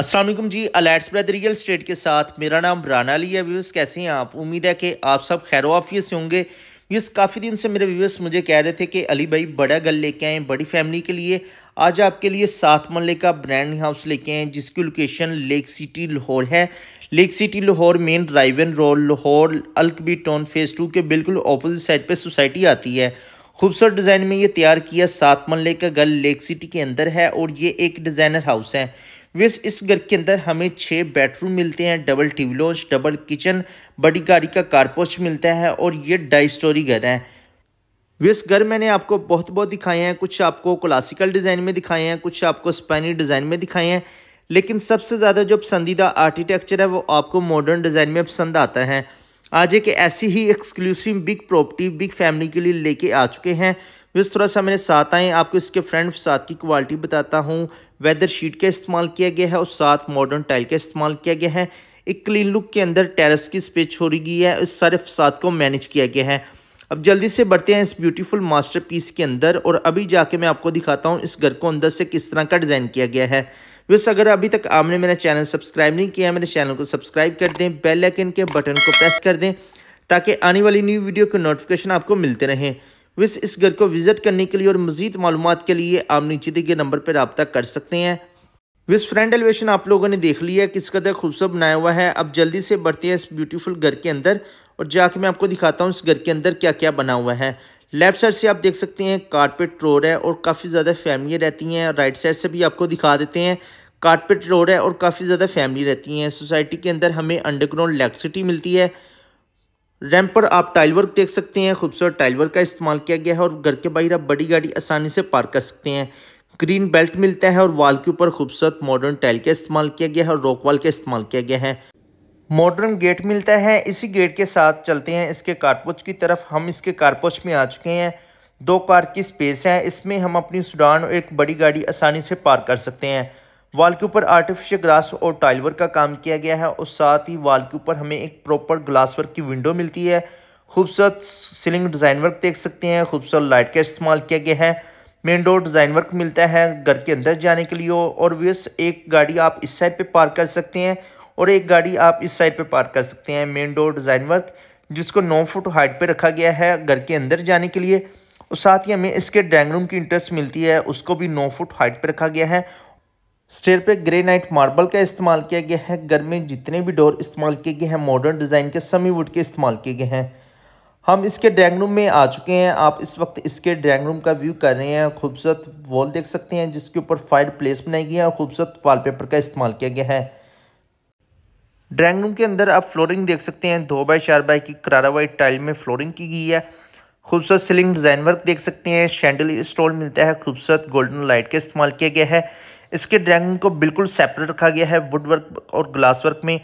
Aslam ji Elites ब्रद real estate के साथ मेरा नाम राना अली है व्यूर्स कैसे हैं आप उम्मीद है कि आप सब खैर से होंगे व्यूर्स काफ़ी दिन से मेरे व्यूर्स मुझे कह रहे थे कि अली भाई बड़ा गल लेके आएँ बड़ी फैमिली के लिए आज आपके लिए सात मल्ले का ब्रांड हाउस लेके आएँ जिसकी लोकेशन लेक सिटी लाहौर है लेक सिटी लाहौर मेन ड्राइवन रोड लाहौर अल्कबी टोन फेज़ टू के बिल्कुल अपोजिट साइड पर सोसाइटी आती है खूबसूरत डिज़ाइन में ये तैयार किया सात मल्ले का गल लेक सिटी के अंदर है और ये एक डिज़ाइनर हाउस है विस इस घर के अंदर हमें छः बेडरूम मिलते हैं double TV lounge double kitchen बड़ी गाड़ी का कारपोस्ट मिलता है और ये ढाई स्टोरी घर है वेस घर मैंने आपको बहुत बहुत दिखाए हैं कुछ आपको क्लासिकल डिज़ाइन में दिखाए हैं कुछ आपको स्पेनी डिज़ाइन में दिखाए हैं लेकिन सबसे ज़्यादा जो पसंदीदा आर्किटेक्चर है वो आपको मॉडर्न डिज़ाइन में पसंद आता है आज एक ऐसी ही exclusive big property big family के लिए लेके आ चुके हैं बस थोड़ा सा मेरे साथ आए आपको इसके फ्रेंड साथ की क्वालिटी बताता हूँ वेदर शीट का इस्तेमाल किया गया है और साथ मॉडर्न टाइल का इस्तेमाल किया गया है एक क्लीन लुक के अंदर टेरेस की स्पेस छोड़ी गई है इस सारे फसाद को मैनेज किया गया है अब जल्दी से बढ़ते हैं इस ब्यूटीफुल मास्टरपीस के अंदर और अभी जाके मैं आपको दिखाता हूँ इस घर को अंदर से किस तरह का डिज़ाइन किया गया है वैसे अगर अभी तक आपने मेरा चैनल सब्सक्राइब नहीं किया है मेरे चैनल को सब्सक्राइब कर दें बेल आइकन के बटन को प्रेस कर दें ताकि आने वाली न्यू वीडियो के नोटिफिकेशन आपको मिलते रहें विस इस घर को विजिट करने के लिए और मजीद मालूम के लिए आप नीचे दिए गए नंबर पर रबता कर सकते हैं विस फ्रेंड एलिवेशन आप लोगों ने देख लिया किस कदर खूबसूरत बनाया हुआ है अब जल्दी से बढ़ते हैं इस ब्यूटीफुल घर के अंदर और जाके मैं आपको दिखाता हूँ इस घर के अंदर क्या क्या बना हुआ है लेफ्ट साइड से आप देख सकते हैं कारपेट रोड है और काफ़ी ज़्यादा फैमिली रहती हैं राइट साइड से भी आपको दिखा देते हैं कारपेट रोड है और काफ़ी ज़्यादा फैमिली रहती हैं सोसाइटी के अंदर हमें अंडरग्राउंड इलेक्ट्रिसिटी मिलती है रैम्प पर आप टाइल वर्क देख सकते हैं खूबसूरत टाइल वर्क का इस्तेमाल किया गया है और घर के बाहर आप बड़ी गाड़ी आसानी से पार्क कर सकते हैं ग्रीन बेल्ट मिलता है और वाल के ऊपर खूबसूरत मॉडर्न टाइल का इस्तेमाल किया गया है और रॉक वाल का इस्तेमाल किया गया है मॉडर्न गेट मिलता है इसी गेट के साथ चलते हैं इसके कारपोच की तरफ हम इसके कारपोच में आ चुके हैं दो कार की स्पेस है इसमें हम अपनी सुडान और एक बड़ी गाड़ी आसानी से पार्क कर सकते हैं वाल के ऊपर आर्टिफिशियल ग्लास और टाइल वर्क का काम किया गया है और साथ ही वाल के ऊपर हमें एक प्रॉपर ग्लास वर्क की विंडो मिलती है खूबसूरत सीलिंग डिज़ाइन वर्क देख सकते हैं खूबसूरत लाइट का इस्तेमाल किया गया है मेन डोर डिज़ाइन वर्क मिलता है घर के अंदर जाने के लिए और व्यस एक गाड़ी आप इस साइड पे पार्क कर सकते हैं और एक गाड़ी आप इस साइड पे पार्क कर सकते हैं मेन डोर डिज़ाइन वर्क जिसको नौ फुट हाइट पे रखा गया है घर के अंदर जाने के लिए और साथ ही हमें इसके ड्राइंग रूम की इंटरेस्ट मिलती है उसको भी नौ फुट हाइट पर रखा गया है स्टेयर पे ग्रेनाइट मार्बल का इस्तेमाल किया गया है घर में जितने भी डोर इस्तेमाल किए गए हैं मॉडर्न डिज़ाइन के समी वुड के इस्तेमाल किए गए हैं हम इसके ड्राइंग रूम में आ चुके हैं आप इस वक्त इसके ड्राइंग रूम का व्यू कर रहे हैं खूबसूरत वॉल देख सकते हैं जिसके ऊपर फायर प्लेस बनाई गई है और खूबसूरत वॉलपेपर का इस्तेमाल किया गया है ड्राइंग रूम के अंदर आप फ्लोरिंग देख सकते हैं दो बाई चार बाई की करारा वाइट टाइल में फ्लोरिंग की गई है खूबसूरत सीलिंग डिज़ाइन वर्क देख सकते हैं शैंडल स्टॉल मिलता है खूबसूरत गोल्डन लाइट का इस्तेमाल किया गया है इसके ड्राइंग को बिल्कुल सेपरेट रखा गया है वुड वर्क और ग्लास वर्क में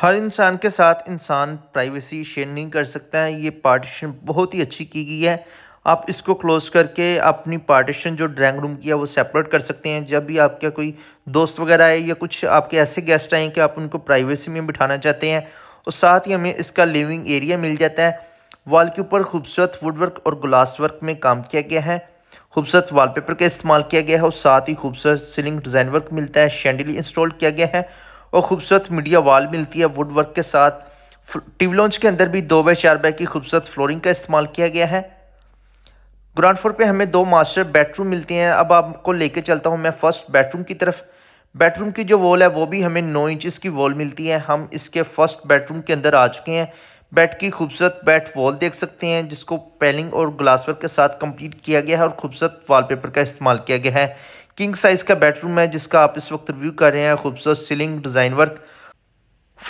हर इंसान के साथ इंसान प्राइवेसी शेयर नहीं कर सकता है ये पार्टीशन बहुत ही अच्छी की गई है आप इसको क्लोज़ करके अपनी पार्टीशन जो ड्राइंग रूम की है वो सेपरेट कर सकते हैं जब भी आपके कोई दोस्त वगैरह आए या कुछ आपके ऐसे गेस्ट आए कि आप उनको प्राइवेसी में बिठाना चाहते हैं और साथ ही हमें इसका लिविंग एरिया मिल जाता है वॉल के ऊपर खूबसूरत वुड वर्क और ग्लास वर्क में काम किया गया है खूबसूरत वॉलपेपर का इस्तेमाल किया गया है और साथ ही खूबसूरत सीलिंग डिज़ाइन वर्क मिलता है शेंडली इंस्टॉल किया गया है और खूबसूरत मीडिया वॉल मिलती है वुड वर्क के साथ टीवी लॉन्च के अंदर भी दो बाय चार बाई की खूबसूरत फ्लोरिंग का इस्तेमाल किया गया है ग्राउंड फ्लोर पे हमें दो मास्टर बेडरूम मिलते हैं अब आपको लेके चलता हूँ मैं फर्स्ट बेडरूम की तरफ बेडरूम की जो वॉल है वो भी हमें नौ इंचज़ की वॉल मिलती है हम इसके फर्स्ट बेडरूम के अंदर आ चुके हैं बेड की खूबसूरत बैट वॉल देख सकते हैं जिसको पेलिंग और ग्लासवर्क के साथ कंप्लीट किया गया है और खूबसूरत वॉलपेपर का इस्तेमाल किया गया है किंग साइज़ का बेडरूम है जिसका आप इस वक्त रिव्यू कर रहे हैं खूबसूरत सीलिंग डिज़ाइन वर्क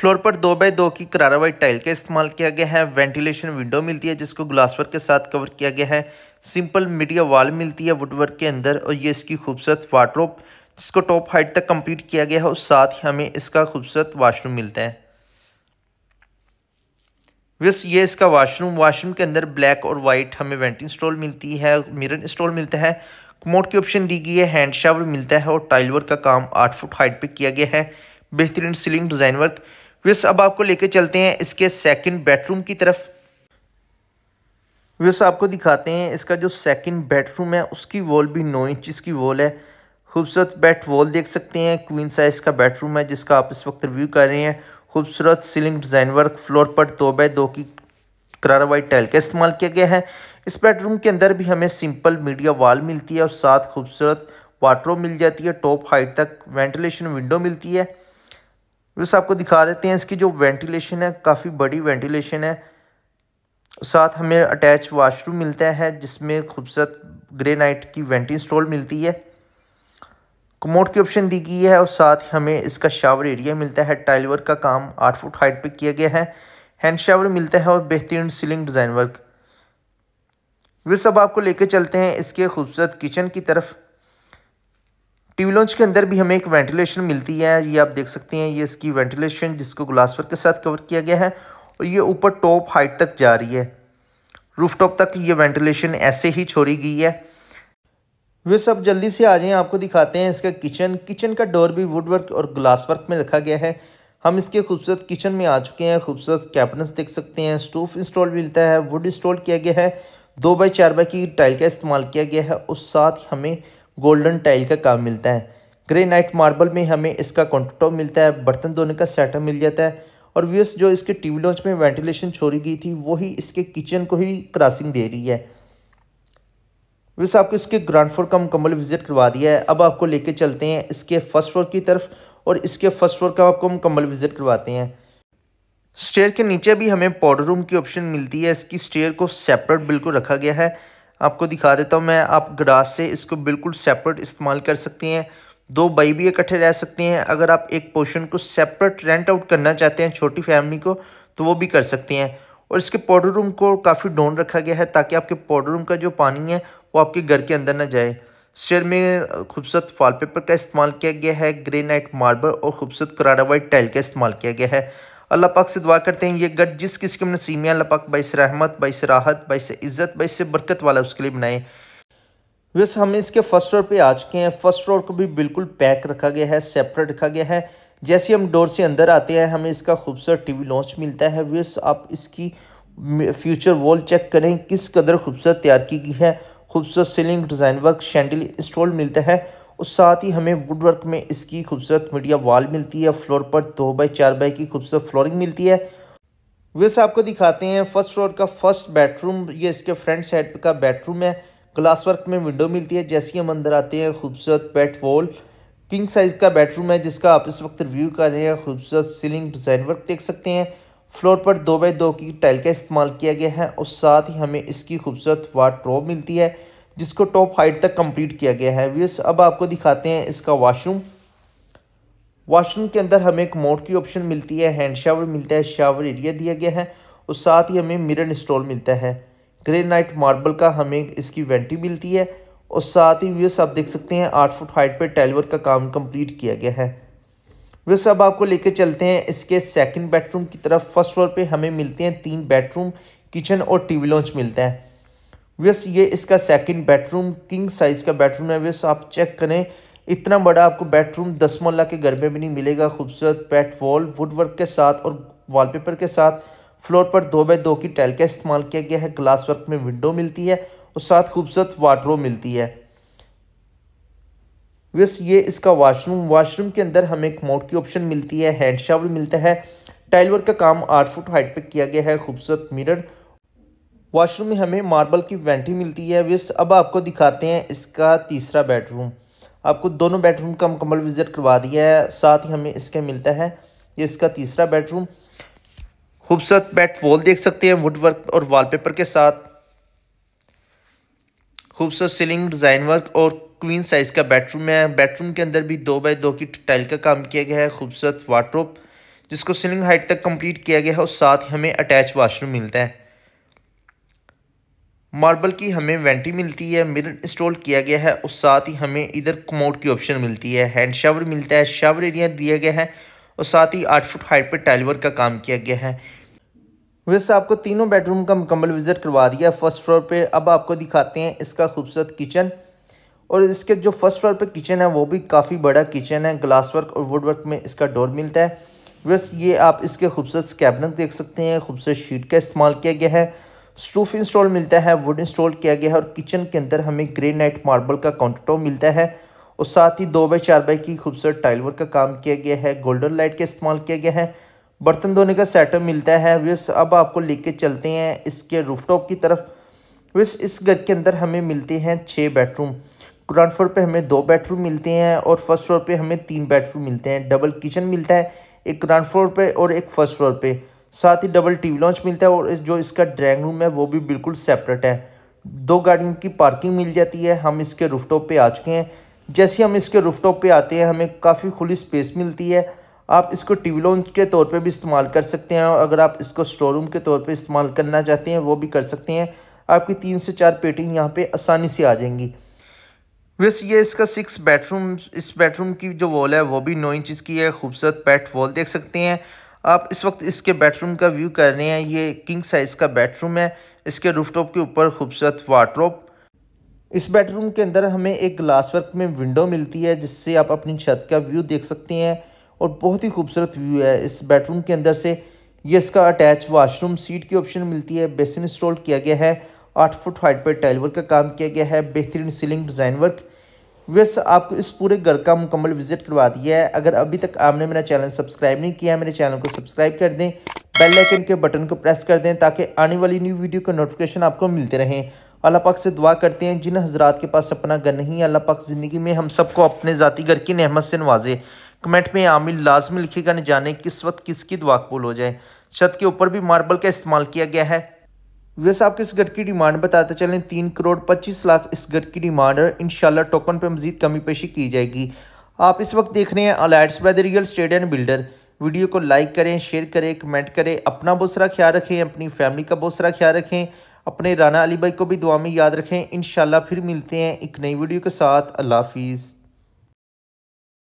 फ्लोर पर दो बाय दो की करारा वाइट टाइल का इस्तेमाल किया गया है वेंटिलेशन विंडो मिलती है जिसको ग्लासवर्क के साथ कवर किया गया है सिंपल मीडिया वॉल मिलती है वुडवर्क के अंदर और ये इसकी खूबसूरत वार्ड्रोप जिसको टॉप हाइट तक कंप्लीट किया गया है और साथ ही हमें इसका खूबसूरत वाशरूम मिलता है विस ये इसका वाशरूम वाशरूम के अंदर ब्लैक और वाइट हमें वेंटिंग स्टॉल मिलती है मिरर इंस्टॉल मिलता है कमोट की ऑप्शन दी गई है हैंड शावर मिलता है और टाइल वर्क का काम आठ फुट हाइट पे किया गया है बेहतरीन सीलिंग डिज़ाइन वर्क विस अब आपको लेके चलते हैं इसके सेकंड बेडरूम की तरफ विस आपको दिखाते हैं इसका जो सेकंड बेडरूम है उसकी वॉल भी नौ इंच की वॉल है खूबसूरत बेड वॉल देख सकते हैं क्वीन साइज़ का बेडरूम है जिसका आप इस वक्त रिव्यू कर रहे हैं खूबसूरत सीलिंग डिज़ाइन वर्क फ्लोर पर दो बाय दो की करार वाइट टाइल का इस्तेमाल किया गया है इस बेडरूम के अंदर भी हमें सिंपल मीडिया वॉल मिलती है और साथ खूबसूरत वाटरूम मिल जाती है टॉप हाइट तक वेंटिलेशन विंडो मिलती है बस आपको दिखा देते हैं इसकी जो वेंटिलेशन है काफ़ी बड़ी वेंटिलेशन है साथ हमें अटैच वाशरूम मिलता है जिसमें खूबसूरत ग्रेनाइट की वेंटिंग स्टॉल मिलती है कमोड की ऑप्शन दी गई है और साथ ही हमें इसका शावर एरिया मिलता है टाइल वर्क का काम आठ फुट हाइट पे किया गया है हैंड शावर मिलता है और बेहतरीन सीलिंग डिज़ाइन वर्क वे सब आपको लेके चलते हैं इसके खूबसूरत किचन की तरफ टीवी लॉन्च के अंदर भी हमें एक वेंटिलेशन मिलती है ये आप देख सकते हैं ये इसकी वेंटिलेशन जिसको ग्लास वर्क के साथ कवर किया गया है और ये ऊपर टॉप हाइट तक जा रही है रूफ टॉप तक ये वेंटिलेशन ऐसे ही छोड़ी गई है वे सब जल्दी से आ जाएं आपको दिखाते हैं इसका किचन किचन का डोर भी वुड वर्क और ग्लास वर्क में रखा गया है हम इसके खूबसूरत किचन में आ चुके हैं खूबसूरत कैबिनेट्स देख सकते हैं स्टोव इंस्टॉल मिलता है वुड इंस्टॉल किया गया है दो बाई चार बाई की टाइल का इस्तेमाल किया गया है और साथ ही हमें गोल्डन टाइल का काम मिलता है ग्रे नाइट मार्बल में हमें इसका कॉन्टोटॉप मिलता है बर्तन धोने का सेटअप मिल जाता है और व्यूअर्स जो इसके टीवी लॉन्च में वेंटिलेशन छोड़ी गई थी वही इसके किचन को ही क्रॉसिंग दे रही है वैसे आपको इसके ग्राउंड फ्लोर का मुकम्मल विजिट करवा दिया है अब आपको लेके चलते हैं इसके फर्स्ट फ्लोर की तरफ और इसके फर्स्ट फ्लोर का आपको मुकम्मल विजिट करवाते हैं स्टेयर के नीचे भी हमें पाउडर रूम की ऑप्शन मिलती है इसकी स्टेयर को सेपरेट बिल्कुल रखा गया है आपको दिखा देता हूँ मैं आप ग्रास से इसको बिल्कुल सेपरेट इस्तेमाल कर सकते हैं दो बाई भी इकट्ठे रह सकते हैं अगर आप एक पोर्शन को सेपरेट रेंट आउट करना चाहते हैं छोटी फैमिली को तो वो भी कर सकते हैं और इसके पाउडर रूम को काफ़ी डोन रखा गया है ताकि आपके पाउडर रूम का जो पानी है वो आपके घर के अंदर ना जाए शेयर में खूबसूरत वाल पेपर का इस्तेमाल किया गया है ग्रेनाइट मार्बल और खूबसूरत करारा वाइट टाइल का इस्तेमाल किया गया है अल्लाह पाक से दुआ करते हैं ये घर जिस किसी के नसीमिया अल्लाह पाक बाईस रहमत बाईस राहत बाईस इज़्ज़त बाईस बरकत वाला उसके लिए बनाए वैसे हम इसके फर्स्ट फ्लोर पर आ चुके हैं फर्स्ट फ्लोर को भी बिल्कुल पैक रखा गया है सेपरेट रखा गया है जैसे हम डोर से अंदर आते हैं हमें इसका खूबसूरत टी वी लॉन्च मिलता है वैसे आप इसकी फ्यूचर वॉल चेक करें किस कदर खूबसूरत तैयार की गई है खूबसूरत सीलिंग डिज़ाइन वर्क शैंडल स्टॉल मिलता है और साथ ही हमें वुड वर्क में इसकी खूबसूरत मीडिया वॉल मिलती है फ्लोर पर दो बाई चार बाई की खूबसूरत फ्लोरिंग मिलती है वैसे आपको दिखाते हैं फर्स्ट फ्लोर का फर्स्ट बेडरूम ये इसके फ्रंट साइड का बेडरूम है ग्लास वर्क में विंडो मिलती है जैसे ही हम अंदर आते हैं खूबसूरत पेट वॉल किंग साइज़ का बेडरूम है जिसका आप इस वक्त रिव्यू कर रहे हैं खूबसूरत सीलिंग डिज़ाइन वर्क देख सकते हैं फ्लोर पर दो बाई दो की टाइल का इस्तेमाल किया गया है और साथ ही हमें इसकी खूबसूरत वाट रोब मिलती है जिसको टॉप हाइट तक कंप्लीट किया गया है व्यूस अब आपको दिखाते हैं इसका वाशरूम वाशरूम के अंदर हमें एक मोड की ऑप्शन मिलती है हैंड शावर मिलता है शावर एरिया दिया गया है और साथ ही हमें मिरर इंस्टॉल मिलता है ग्रेनाइट मार्बल का हमें इसकी वेंटी मिलती है और साथ ही व्यूस आप देख सकते हैं आठ फुट हाइट पर टाइल वर्क का काम कम्प्लीट किया गया है वे सब आपको लेके चलते हैं इसके सेकंड बेडरूम की तरफ फर्स्ट फ्लोर पे हमें मिलते हैं तीन बेडरूम किचन और टीवी लॉन्च मिलते हैं वेस ये इसका सेकंड बेडरूम किंग साइज़ का बेडरूम है व्यस आप चेक करें इतना बड़ा आपको बेडरूम दस मोहल्ला के घर में भी नहीं मिलेगा खूबसूरत पेट वॉल वुड वर्क के साथ और वॉलपेपर के साथ फ्लोर पर दो बाई दो की टाइल का इस्तेमाल किया गया है ग्लास वर्क में विंडो मिलती है और साथ खूबसूरत वाटरो मिलती है वैस ये इसका वाशरूम वाशरूम के अंदर हमें एक मोट की ऑप्शन मिलती है हैंड शावर मिलता है टाइल वर्क का काम आठ फुट हाइट पर किया गया है खूबसूरत मिरर वाशरूम में हमें मार्बल की वेंटी मिलती है वैस अब आपको दिखाते हैं इसका तीसरा बेडरूम आपको दोनों बेडरूम का मुकम्मल विज़िट करवा दिया है साथ ही हमें इसके मिलता है ये इसका तीसरा बेडरूम खूबसूरत बेड वॉल देख सकते हैं वुड वर्क और वॉलपेपर के साथ खूबसूरत सीलिंग डिज़ाइन वर्क और क्वीन साइज़ का बेडरूम है बेडरूम के अंदर भी दो बाय दो की टाइल का काम किया गया है खूबसूरत वाटरूप जिसको सीलिंग हाइट तक कंप्लीट किया गया है और साथ ही हमें अटैच वाशरूम मिलता है मार्बल की हमें वेंटी मिलती है मिरर इंस्टॉल किया गया है और साथ ही हमें इधर कमोड की ऑप्शन मिलती है हैंड शावर मिलता है शावर एरिया दिया गया है और साथ ही आठ फुट हाइट पर टाइल वर्क का काम किया गया है वैसे आपको तीनों बेडरूम का मुकम्मल विज़िट करवा दिया फर्स्ट फ्लोर पे अब आपको दिखाते हैं इसका खूबसूरत किचन और इसके जो फर्स्ट फ्लोर पे किचन है वो भी काफ़ी बड़ा किचन है ग्लास वर्क और वुड वर्क में इसका डोर मिलता है बस ये आप इसके खूबसूरत कैबिनेट देख सकते हैं खूबसूरत शीट का इस्तेमाल किया गया है स्टूफ इंस्टॉल मिलता है वुड इंस्टॉल किया गया है और किचन के अंदर हमें ग्रे नाइट मार्बल का काउंटरटॉप मिलता है और साथ ही दो बाई चार बाई की खूबसूरत टाइल वर्क का काम किया गया है गोल्डन लाइट का इस्तेमाल किया गया है बर्तन धोने का सेटअप मिलता है वेस अब आपको लेके चलते हैं इसके रूफटॉप की तरफ वेस इस घर के अंदर हमें मिलते हैं छः बेडरूम ग्राउंड फ्लोर पे हमें दो बेडरूम मिलते हैं और फर्स्ट फ्लोर पे हमें तीन बेडरूम मिलते हैं डबल किचन मिलता है एक ग्राउंड फ्लोर पे और एक फर्स्ट फ्लोर पे साथ ही डबल टीवी लॉन्च मिलता है और जो इसका ड्राइंग रूम है वो भी बिल्कुल सेपरेट है दो गाड़ियों की पार्किंग मिल जाती है हम इसके रूफटॉप पे आ चुके हैं जैसे हम इसके रूफटॉप पे आते हैं हमें काफ़ी खुली स्पेस मिलती है आप इसको टीवी लॉन्च के तौर पर भी इस्तेमाल कर सकते हैं और अगर आप इसको स्टोर रूम के तौर पर इस्तेमाल करना चाहते हैं वो भी कर सकते हैं आपकी तीन से चार पेटिंग यहाँ पर आसानी से आ जाएंगी वैसे ये इसका सिक्स बेडरूम इस बेडरूम की जो वॉल है वो भी नौ इंच की है खूबसूरत पैट वॉल देख सकते हैं आप इस वक्त इसके बेडरूम का व्यू कर रहे हैं ये किंग साइज़ का बेडरूम है इसके रूफटॉप के ऊपर खूबसूरत वाटरॉप इस बेडरूम के अंदर हमें एक ग्लास वर्क में विंडो मिलती है जिससे आप अपनी छत का व्यू देख सकते हैं और बहुत ही खूबसूरत व्यू है इस बेडरूम के अंदर से ये इसका अटैच वाशरूम सीट की ऑप्शन मिलती है बेसिन इंस्टॉल किया गया है आठ फुट हाइट पर टाइल वर्क का काम किया गया है बेहतरीन सीलिंग डिज़ाइन वर्क वैसे आपको इस पूरे घर का मुकम्मल विजिट करवा दिया है अगर अभी तक आपने मेरा चैनल सब्सक्राइब नहीं किया है मेरे चैनल को सब्सक्राइब कर दें बेल आइकन के बटन को प्रेस कर दें ताकि आने वाली न्यू वीडियो का नोटिफिकेशन आपको मिलते रहें अल्लाह पाक से दुआ करते हैं जिन हजरात के पास अपना घर नहीं है अल्लाह पाक ज़िंदगी में हम सबको अपने ज़ाती घर की नहमत से नवाजे कमेंट में आमिल लाजमी लिखेगा न जाने किस वक्त किसकी दुआ कबूल हो जाए छत के ऊपर भी मार्बल का इस्तेमाल किया गया है वैसे आपको इस गट की डिमांड बताते चलें तीन करोड़ पच्चीस लाख इस घर की डिमांड है इन टोकन पर मजीद कमी पेशी की जाएगी आप इस वक्त देख रहे हैं Elites by the real estate and builder video को लाइक करें शेयर करें कमेंट करें अपना बहुत सारा ख्याल रखें अपनी फैमिली का बहुत सारा ख्याल रखें अपने राना अली भाई को भी दुआ में याद रखें इन फिर मिलते हैं एक नई वीडियो के साथ अल्लाह हाफिज़